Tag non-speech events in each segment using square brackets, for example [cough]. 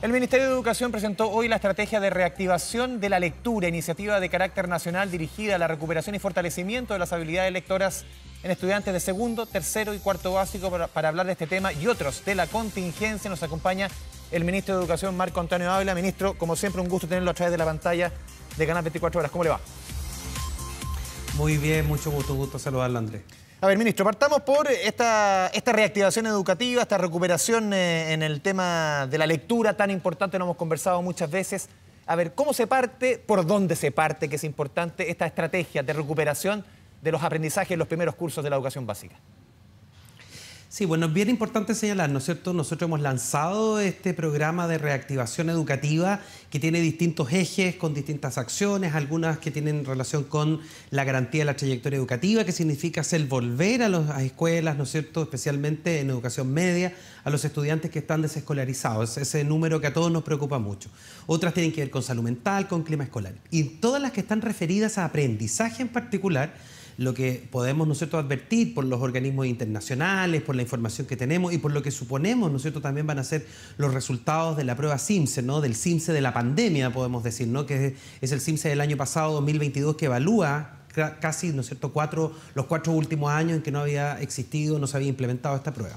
El Ministerio de Educación presentó hoy la estrategia de reactivación de la lectura, iniciativa de carácter nacional dirigida a la recuperación y fortalecimiento de las habilidades lectoras en estudiantes de segundo, tercero y cuarto básico para, hablar de este tema y otros de la contingencia. Nos acompaña el ministro de Educación, Marco Antonio Ávila. Ministro, como siempre, un gusto tenerlo a través de la pantalla de Canal 24 Horas. ¿Cómo le va? Muy bien, mucho gusto, gusto saludarlo, Andrés. A ver, ministro, partamos por esta, reactivación educativa, esta recuperación eh, en el tema de la lectura tan importante, lo hemos conversado muchas veces. A ver, ¿cómo se parte, por dónde se parte, que es importante esta estrategia de recuperación de los aprendizajes en los primeros cursos de la educación básica? Sí, bueno, es bien importante señalar, ¿no es cierto? Nosotros hemos lanzado este programa de reactivación educativa que tiene distintos ejes, con distintas acciones, algunas que tienen relación con la garantía de la trayectoria educativa, que significa hacer volver a las escuelas, ¿no es cierto? Especialmente en educación media, a los estudiantes que están desescolarizados, ese número que a todos nos preocupa mucho. Otras tienen que ver con salud mental, con clima escolar. Y todas las que están referidas a aprendizaje en particular, lo que podemos nosotros advertir por los organismos internacionales, por la información que tenemos y por lo que suponemos nosotros también van a ser los resultados de la prueba CIMSE, ¿no? del CIMSE de la pandemia, podemos decir, ¿no? que es el CIMSE del año pasado, 2022, que evalúa casi ¿no es cierto? Cuatro, los cuatro últimos años en que no había existido, no se había implementado esta prueba.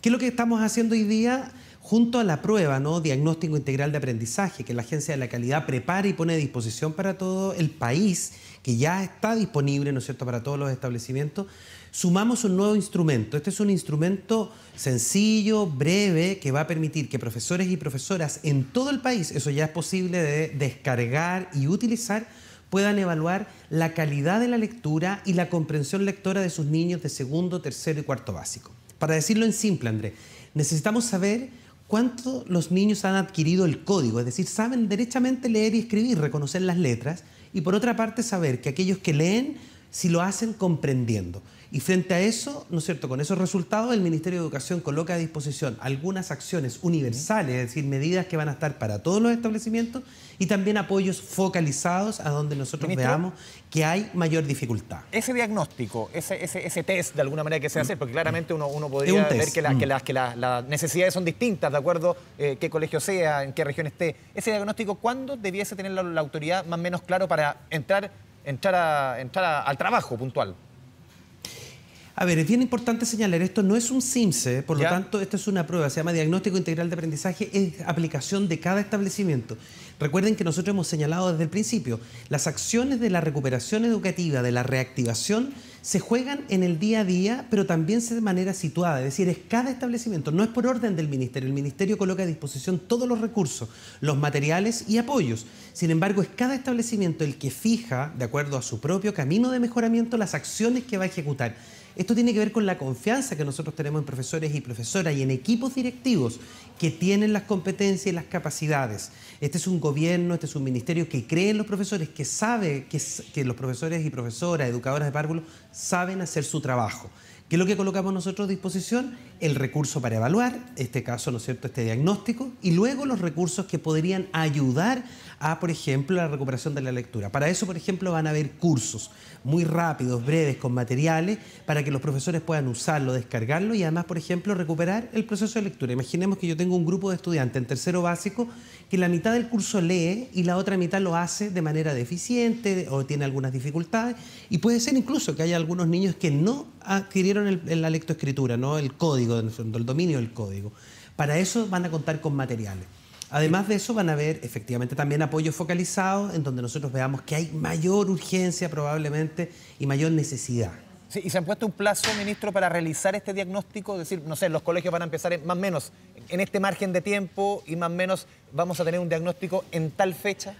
¿Qué es lo que estamos haciendo hoy día? junto a la prueba, ¿no? Diagnóstico integral de aprendizaje, que la Agencia de la Calidad prepara y pone a disposición para todo el país, que ya está disponible, ¿no es cierto?, para todos los establecimientos, sumamos un nuevo instrumento. Este es un instrumento sencillo, breve, que va a permitir que profesores y profesoras en todo el país, eso ya es posible de descargar y utilizar, puedan evaluar la calidad de la lectura y la comprensión lectora de sus niños de segundo, tercero y cuarto básico. Para decirlo en simple, André, necesitamos saber cuánto los niños han adquirido el código, es decir, saben derechamente leer y escribir, reconocer las letras, y por otra parte saber que aquellos que leen si lo hacen comprendiendo. Y frente a eso, ¿no es cierto? Con esos resultados, el Ministerio de Educación coloca a disposición algunas acciones universales, es decir, medidas que van a estar para todos los establecimientos y también apoyos focalizados a donde nosotros veamos que hay mayor dificultad. Ese diagnóstico, ese, ese, test de alguna manera que se hace, porque claramente uno, uno podría ver que, que mm. las necesidades son distintas de acuerdo eh, qué colegio sea, en qué región esté. Ese diagnóstico, ¿cuándo debiese tener la autoridad más o menos claro para entrar entrar, a, entrar al trabajo puntual. A ver, es bien importante señalar, esto no es un CIMSE, por lo tanto, esto es una prueba, se llama Diagnóstico Integral de Aprendizaje, es aplicación de cada establecimiento. Recuerden que nosotros hemos señalado desde el principio, las acciones de la recuperación educativa, de la reactivación, se juegan en el día a día, pero también de manera situada, es decir, es cada establecimiento, no es por orden del ministerio, el ministerio coloca a disposición todos los recursos, los materiales y apoyos. Sin embargo, es cada establecimiento el que fija, de acuerdo a su propio camino de mejoramiento, las acciones que va a ejecutar. Esto tiene que ver con la confianza que nosotros tenemos en profesores y profesoras y en equipos directivos que tienen las competencias y las capacidades. Este es un gobierno, este es un ministerio que cree en los profesores, que sabe que, los profesores y profesoras, educadoras de párvulo, saben hacer su trabajo. ¿Qué es lo que colocamos nosotros a disposición? el recurso para evaluar, este caso, ¿no es cierto?, este diagnóstico, y luego los recursos que podrían ayudar a, por ejemplo, la recuperación de la lectura. Para eso, por ejemplo, van a haber cursos muy rápidos, breves, con materiales, para que los profesores puedan usarlo, descargarlo y además, por ejemplo, recuperar el proceso de lectura. Imaginemos que yo tengo un grupo de estudiantes en tercero básico que la mitad del curso lee y la otra mitad lo hace de manera deficiente o tiene algunas dificultades. Y puede ser incluso que haya algunos niños que no adquirieron la lectoescritura, ¿no? el código del dominio del código. Para eso van a contar con materiales. Además de eso van a haber efectivamente también apoyos focalizados en donde nosotros veamos que hay mayor urgencia probablemente y mayor necesidad. y se ha puesto un plazo, ministro, para realizar este diagnóstico, es decir, no sé, los colegios van a empezar más o menos en este margen de tiempo y más o menos vamos a tener un diagnóstico en tal fecha.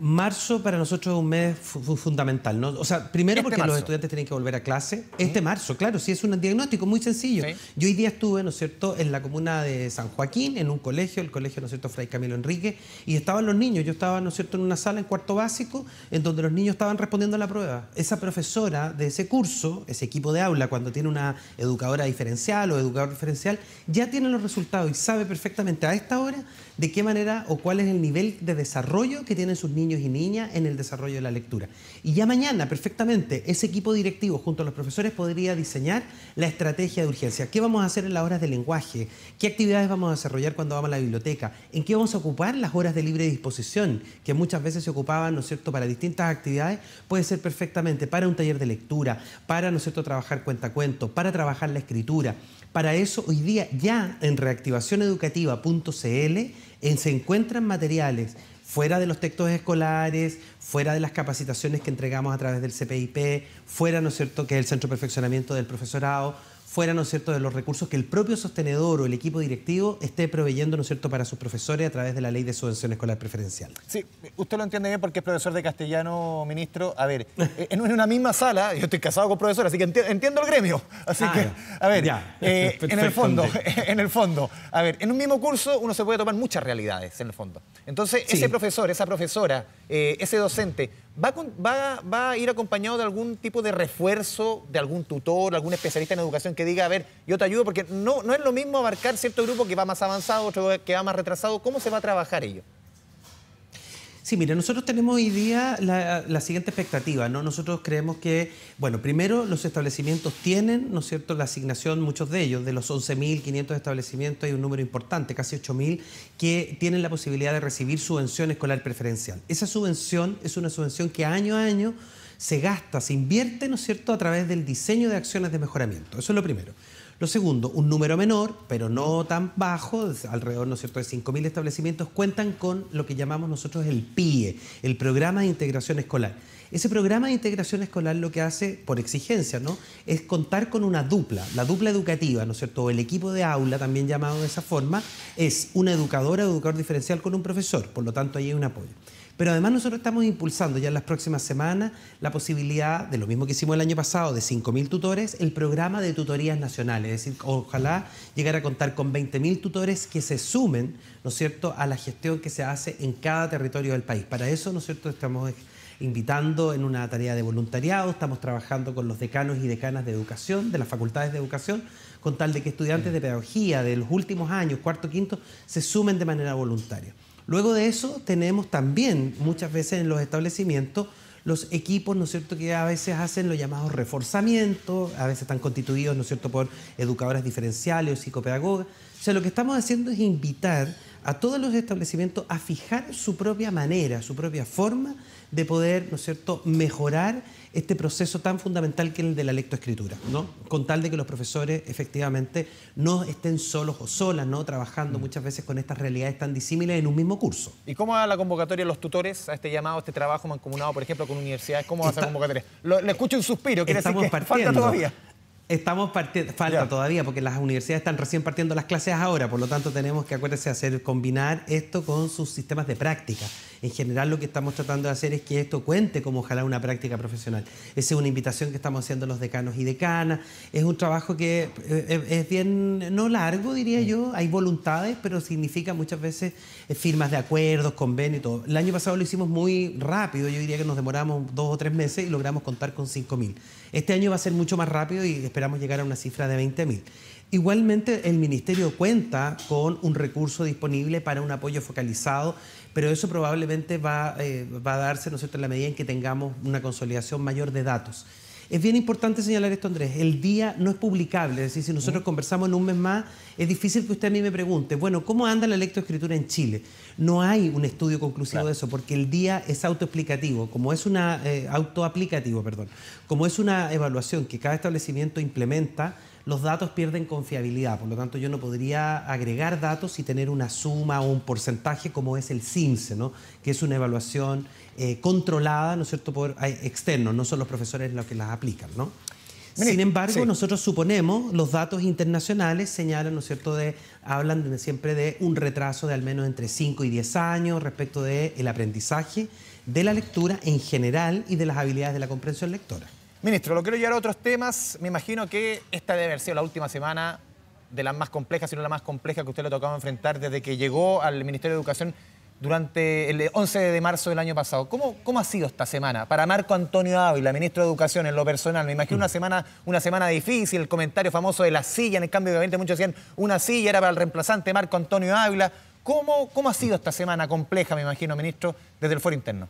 Marzo para nosotros es un mes fundamental, ¿no? O sea, primero este porque los estudiantes tienen que volver a clase. Este marzo, claro, sí, es un diagnóstico muy sencillo. Yo hoy día estuve, ¿no es cierto?, en la comuna de San Joaquín, en un colegio, el colegio, ¿no es cierto?, Fray Camilo Enrique, y estaban los niños. Yo estaba, ¿no es cierto?, en una sala, en cuarto básico, en donde los niños estaban respondiendo a la prueba. Esa profesora de ese curso, ese equipo de aula, cuando tiene una educadora diferencial o educador diferencial, ya tiene los resultados y sabe perfectamente a esta hora de qué manera o cuál es el nivel de desarrollo que tienen sus niños y niñas en el desarrollo de la lectura. Y ya mañana, perfectamente, ese equipo directivo junto a los profesores podría diseñar la estrategia de urgencia. ¿Qué vamos a hacer en las horas de lenguaje? ¿Qué actividades vamos a desarrollar cuando vamos a la biblioteca? ¿En qué vamos a ocupar las horas de libre disposición? Que muchas veces se ocupaban, ¿no es cierto?, para distintas actividades. Puede ser perfectamente para un taller de lectura, para, ¿no es cierto?, trabajar cuentacuentos, para trabajar la escritura. Para eso, hoy día ya en reactivacioneducativa.cl se encuentran materiales fuera de los textos escolares, fuera de las capacitaciones que entregamos a través del CPIP, fuera, ¿no es cierto?, que es el Centro de Perfeccionamiento del Profesorado, fuera, ¿no es cierto?, de los recursos que el propio sostenedor o el equipo directivo esté proveyendo, ¿no es cierto?, para sus profesores a través de la ley de subvención escolar preferencial. Sí, usted lo entiende bien porque es profesor de castellano, ministro. A ver, en eh, eh, una misma sala, yo estoy casado con profesor, así que entiendo el gremio. Así ah, que, a ver, eh, [laughs] en el fondo, [laughs] en el fondo, a ver, en un mismo curso uno se puede tomar muchas realidades, en el fondo. Entonces, ese profesor, esa profesora eh, ese docente ¿va, a ir acompañado de algún tipo de refuerzo, de algún tutor, algún especialista en educación que diga, a ver, yo te ayudo? Porque no, no es lo mismo abarcar cierto grupo que va más avanzado, otro que va más retrasado. ¿Cómo se va a trabajar ello? Sí, mire, nosotros tenemos hoy día la, siguiente expectativa, ¿no? Nosotros creemos que, bueno, primero los establecimientos tienen, ¿no es cierto?, la asignación, muchos de ellos, de los 11.500 establecimientos, hay un número importante, casi 8.000, que tienen la posibilidad de recibir subvención escolar preferencial. Esa subvención es una subvención que año a año se gasta, se invierte, ¿no es cierto?, a través del diseño de acciones de mejoramiento. Eso es lo primero. Lo segundo, un número menor, pero no tan bajo, alrededor ¿no es cierto? de 5.000 establecimientos, cuentan con lo que llamamos nosotros el PIE, el Programa de Integración Escolar. Ese programa de integración escolar lo que hace, por exigencia, ¿no? es contar con una dupla, la dupla educativa, ¿no cierto? el equipo de aula, también llamado de esa forma, es una educadora educador diferencial con un profesor, por lo tanto ahí hay un apoyo. Pero además nosotros estamos impulsando ya en las próximas semanas la posibilidad de lo mismo que hicimos el año pasado, de 5.000 tutores, el programa de tutorías nacionales. Es decir, ojalá llegar a contar con 20.000 tutores que se sumen, ¿no es cierto?, a la gestión que se hace en cada territorio del país. Para eso, ¿no es cierto?, estamos invitando en una tarea de voluntariado, estamos trabajando con los decanos y decanas de educación, de las facultades de educación, con tal de que estudiantes de pedagogía de los últimos años, cuarto, quinto, se sumen de manera voluntaria. Luego de eso tenemos también muchas veces en los establecimientos los equipos, ¿no es cierto?, que a veces hacen los llamados reforzamientos, a veces están constituidos, ¿no es cierto?, por educadoras diferenciales o psicopedagogas. O sea, lo que estamos haciendo es invitar a todos los establecimientos a fijar su propia manera, su propia forma de poder, ¿no es cierto?, mejorar este proceso tan fundamental que es el de la lectoescritura, ¿no? Con tal de que los profesores efectivamente no estén solos o solas, ¿no?, trabajando mm. muchas veces con estas realidades tan disímiles en un mismo curso. ¿Y cómo va la convocatoria de los tutores a este llamado, a este trabajo mancomunado, por ejemplo, con universidades? ¿Cómo va esa convocatoria? le escucho un suspiro, que decir que falta todavía. Estamos partiendo, falta todavía, porque las universidades están recién partiendo las clases ahora, por lo tanto tenemos que, acuérdense, hacer, combinar esto con sus sistemas de práctica. En general lo que estamos tratando de hacer es que esto cuente como ojalá una práctica profesional. Esa es una invitación que estamos haciendo los decanos y decanas. Es un trabajo que eh, eh, es bien, no largo diría yo, hay voluntades, pero significa muchas veces eh, firmas de acuerdos, convenios y todo. El año pasado lo hicimos muy rápido, yo diría que nos demoramos dos o tres meses y logramos contar con 5.000. Este año va a ser mucho más rápido y esperamos llegar a una cifra de 20.000. Igualmente, el Ministerio cuenta con un recurso disponible para un apoyo focalizado pero eso probablemente va, eh, a darse, nosotros en la medida en que tengamos una consolidación mayor de datos. Es bien importante señalar esto, Andrés. El día no es publicable. Es decir, si nosotros conversamos en un mes más, es difícil que usted a mí me pregunte, bueno, ¿cómo anda la lectoescritura en Chile? No hay un estudio conclusivo de eso, porque el día es autoexplicativo. Como es una. Eh, autoaplicativo, perdón. Como es una evaluación que cada establecimiento implementa, los datos pierden confiabilidad. Por lo tanto, yo no podría agregar datos y tener una suma o un porcentaje como es el CIMSE, ¿no? que es una evaluación eh, controlada ¿no es cierto? por externos, no son los profesores los que las aplican. Sin embargo, nosotros suponemos, los datos internacionales señalan, ¿no es cierto?, de, hablan siempre de un retraso de al menos entre 5 y 10 años respecto del el aprendizaje, de la lectura en general y de las habilidades de la comprensión lectora. Ministro, lo quiero llevar a otros temas. Me imagino que esta debe haber sido la última semana de las más complejas, si no la más compleja que usted le ha tocado enfrentar desde que llegó al Ministerio de Educación durante el 11 de marzo del año pasado. ¿Cómo, ha sido esta semana? Para Marco Antonio Ávila, ministro de Educación, en lo personal, me imagino una mm. semana, una semana difícil, el comentario famoso de la silla en el cambio de muchos decían, una silla era para el reemplazante Marco Antonio Ávila. ¿Cómo, ¿Cómo ha sido esta semana compleja, me imagino, ministro, desde el foro interno?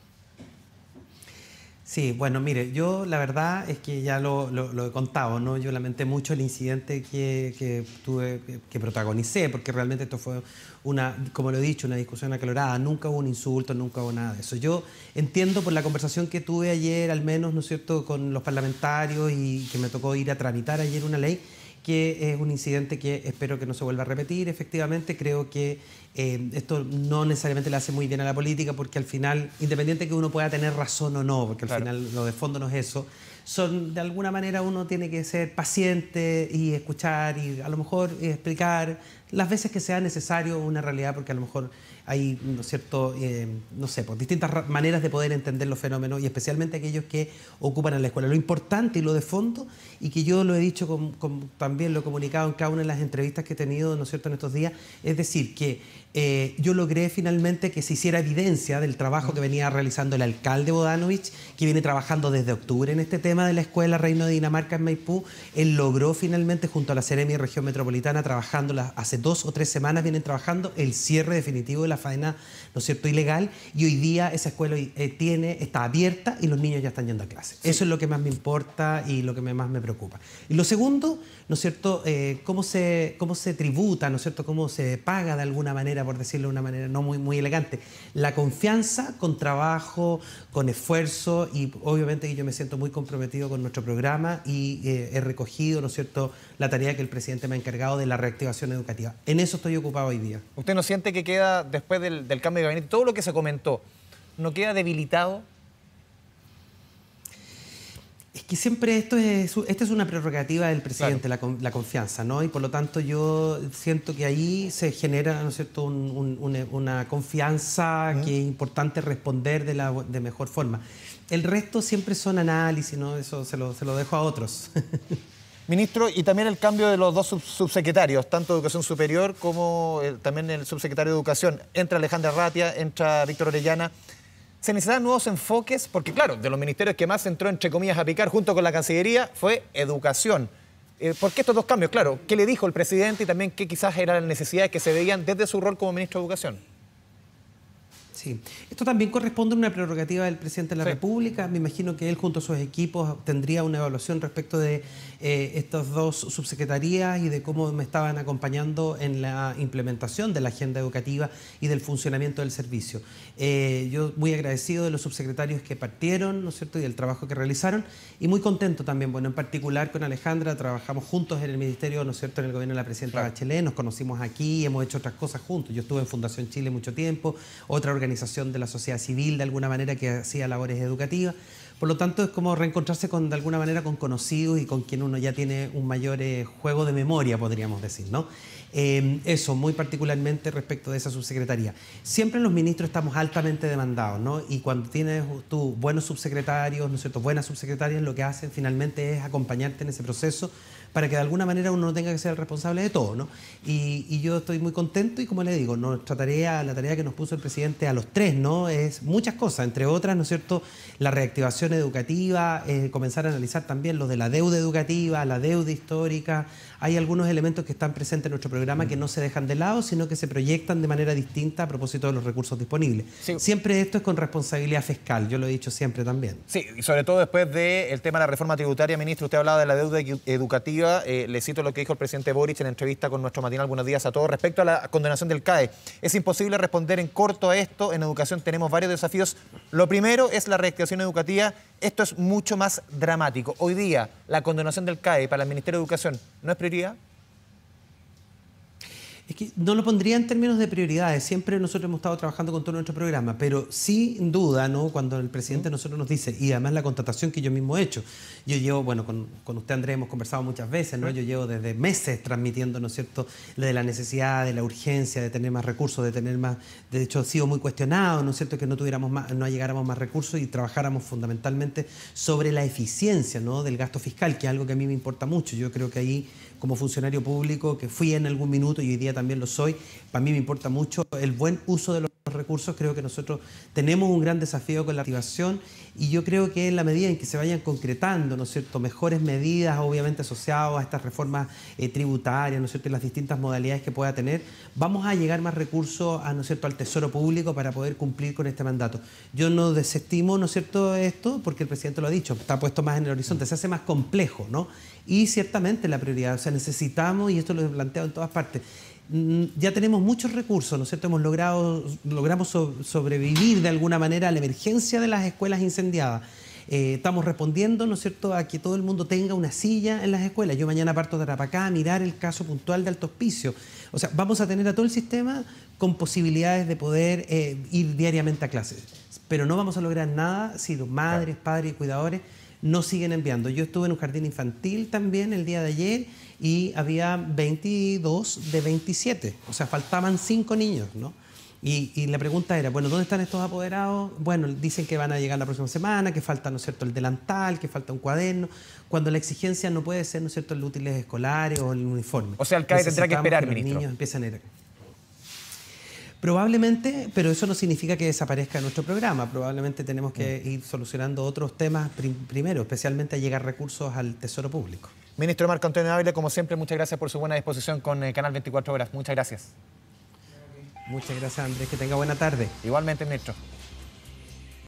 Sí, bueno, mire, yo la verdad es que ya lo, he contado, ¿no? Yo lamenté mucho el incidente que, que, tuve, que protagonicé, porque realmente esto fue una, como lo he dicho, una discusión acalorada. Nunca hubo un insulto, nunca hubo nada de eso. Yo entiendo por la conversación que tuve ayer, al menos, ¿no es cierto?, con los parlamentarios y que me tocó ir a tramitar ayer una ley que es un incidente que espero que no se vuelva a repetir. Efectivamente, creo que eh, esto no necesariamente le hace muy bien a la política porque al final, independiente que uno pueda tener razón o no, porque al final lo de fondo no es eso, son de alguna manera uno tiene que ser paciente y escuchar y a lo mejor eh, explicar las veces que sea necesario una realidad, porque a lo mejor hay, ¿no cierto?, eh, no sé, por pues, distintas maneras de poder entender los fenómenos y especialmente aquellos que ocupan en la escuela. Lo importante y lo de fondo, y que yo lo he dicho también, lo he comunicado en cada una de las entrevistas que he tenido, ¿no cierto?, en estos días, es decir, que eh, yo logré finalmente que se hiciera evidencia del trabajo que venía realizando el alcalde Bodanovich, que viene trabajando desde octubre en este tema de la escuela Reino de Dinamarca en Maipú, él logró finalmente, junto a la Seremi Región Metropolitana, trabajando la, hace dos o tres semanas, vienen trabajando el cierre definitivo de la faena, ¿no es cierto?, ilegal, y hoy día esa escuela eh, tiene, está abierta y los niños ya están yendo a clase. Eso es lo que más me importa y lo que más me preocupa. Y lo segundo, ¿no es cierto?, eh, cómo, se, cómo se tributa, ¿no es cierto?, cómo se paga de alguna manera, por decirlo de una manera no muy, muy elegante, la confianza con trabajo, con esfuerzo, y obviamente yo me siento muy comprometido con nuestro programa y eh, he recogido, ¿no es cierto?, la tarea que el presidente me ha encargado de la reactivación educativa. En eso estoy ocupado hoy día. ¿Usted no siente que queda, después del, cambio de gabinete, todo lo que se comentó, no queda debilitado es que siempre esto es, esta es una prerrogativa del presidente, la, confianza, ¿no? Y por lo tanto yo siento que ahí se genera, ¿no es cierto?, una, confianza que es importante responder de la de mejor forma. El resto siempre son análisis, ¿no? Eso se lo, se dejo a otros. [laughs] Ministro, y también el cambio de los dos subsecretarios, tanto Educación Superior como eh, también el subsecretario de Educación. Entra Alejandra Ratia, entra Víctor Orellana. ¿Se necesitan nuevos enfoques? Porque, claro, de los ministerios que más entró, entre comillas, a picar junto con la Cancillería fue Educación. Eh, ¿Por qué estos dos cambios? Claro, ¿qué le dijo el presidente y también qué quizás eran las necesidades que se veían desde su rol como ministro de Educación? Sí, esto también corresponde a una prerrogativa del presidente de la República. Me imagino que él junto a sus equipos tendría una evaluación respecto de eh, estas dos subsecretarías y de cómo me estaban acompañando en la implementación de la agenda educativa y del funcionamiento del servicio. Eh, yo muy agradecido de los subsecretarios que partieron, ¿no es cierto?, y del trabajo que realizaron y muy contento también, bueno, en particular con Alejandra, trabajamos juntos en el Ministerio, ¿no es cierto?, en el gobierno de la presidenta Bachelet, nos conocimos aquí, hemos hecho otras cosas juntos. Yo estuve en Fundación Chile mucho tiempo, otra organización organización de la sociedad civil de alguna manera que hacía labores educativas. Por lo tanto, es como reencontrarse con, de alguna manera con conocidos y con quien uno ya tiene un mayor eh, juego de memoria, podríamos decir, ¿no? Em, eso, muy particularmente respecto de esa subsecretaría. Siempre los ministros estamos altamente demandados, ¿no? Y cuando tienes tú buenos subsecretarios, ¿no es cierto? Buenas subsecretarias, lo que hacen finalmente es acompañarte en ese proceso para que de alguna manera uno no tenga que ser el responsable de todo, ¿no? Y, yo estoy muy contento y como le digo, nuestra tarea, la tarea que nos puso el presidente a los tres, ¿no? Es muchas cosas, entre otras, ¿no es cierto? La reactivación educativa, eh, comenzar a analizar también los de la deuda educativa, la deuda histórica, hay algunos elementos que están presentes en nuestro proyecto programa que no se dejan de lado, sino que se proyectan de manera distinta a propósito de los recursos disponibles. Siempre esto es con responsabilidad fiscal, yo lo he dicho siempre también. Sí, y sobre todo después del tema de la reforma tributaria, ministro, usted hablado de la deuda educativa, eh, le cito lo que dijo el presidente Boric en entrevista con nuestro matinal algunos Días a todos respecto a la condenación del CAE. Es imposible responder en corto a esto, en educación tenemos varios desafíos. Lo primero es la reactivación educativa, esto es mucho más dramático. Hoy día, la condenación del CAE para el Ministerio de Educación no es prioridad. Es que no lo pondría en términos de prioridades. Siempre nosotros hemos estado trabajando con todo nuestro programa, pero sin duda, ¿no? Cuando el presidente nosotros nos dice, y además la contratación que yo mismo he hecho. Yo llevo, bueno, con, usted, Andrés, hemos conversado muchas veces, ¿no? Yo llevo desde meses transmitiendo, ¿no es cierto?, de la necesidad, de la urgencia, de tener más recursos, de tener más. De hecho, ha sido muy cuestionado, ¿no es cierto?, que no tuviéramos más, no llegáramos más recursos y trabajáramos fundamentalmente sobre la eficiencia, ¿no?, del gasto fiscal, que es algo que a mí me importa mucho. Yo creo que ahí como funcionario público, que fui en algún minuto y hoy día también lo soy, para mí me importa mucho el buen uso de los recursos, creo que nosotros tenemos un gran desafío con la activación y yo creo que en la medida en que se vayan concretando, ¿no es cierto?, mejores medidas, obviamente asociadas a estas reformas eh, tributarias, ¿no es cierto?, y las distintas modalidades que pueda tener, vamos a llegar más recursos, ¿no es cierto?, al Tesoro Público para poder cumplir con este mandato. Yo no desestimo, ¿no es cierto?, esto, porque el presidente lo ha dicho, está puesto más en el horizonte, se hace más complejo, ¿no? Y ciertamente la prioridad, o sea, necesitamos, y esto lo he planteado en todas partes, Mm, ya tenemos muchos recursos, ¿no es cierto? Hemos logrado, logramos sobrevivir de alguna manera a la emergencia de las escuelas incendiadas. Eh, estamos respondiendo, ¿no es cierto?, a que todo el mundo tenga una silla en las escuelas. Yo mañana parto de Arapacá a mirar el caso puntual de Alto Hospicio. O sea, vamos a tener a todo el sistema con posibilidades de poder eh, ir diariamente a clases. Pero no vamos a lograr nada si los madres, padres y cuidadores no siguen enviando. Yo estuve en un jardín infantil también el día de ayer y había 22 de 27, o sea, faltaban 5 niños, ¿no? Y, y, la pregunta era, bueno, ¿dónde están estos apoderados? Bueno, dicen que van a llegar la próxima semana, que falta, ¿no es cierto?, el delantal, que falta un cuaderno, cuando la exigencia no puede ser, ¿no es cierto?, los útiles escolares o el uniforme. O sea, el CAE tendrá que esperar, que los niños empiezan a ir. Probablemente, pero eso no significa que desaparezca nuestro programa. Probablemente tenemos que mm. ir solucionando otros temas primero, especialmente llegar recursos al Tesoro Público. Ministro Marco Antonio Ávila, como siempre, muchas gracias por su buena disposición con eh, Canal 24 Horas. Muchas gracias. Muchas gracias, Andrés. Que tenga buena tarde. Igualmente, ministro.